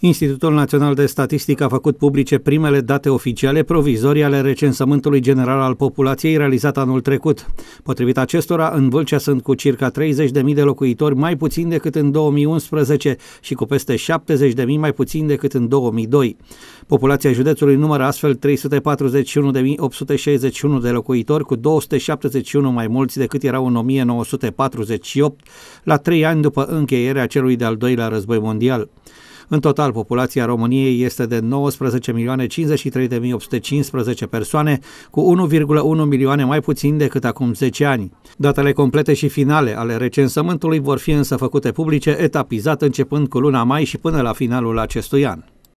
Institutul Național de Statistică a făcut publice primele date oficiale provizorii ale recensământului general al populației realizat anul trecut. Potrivit acestora, în Vâlcea sunt cu circa 30.000 de locuitori mai puțin decât în 2011 și cu peste 70.000 mai puțin decât în 2002. Populația județului numără astfel 341.861 de locuitori, cu 271 mai mulți decât erau în 1948, la trei ani după încheierea celui de-al doilea război mondial. În total, populația României este de 19.053.815 persoane, cu 1,1 milioane mai puțin decât acum 10 ani. Datele complete și finale ale recensământului vor fi însă făcute publice, etapizat începând cu luna mai și până la finalul acestui an.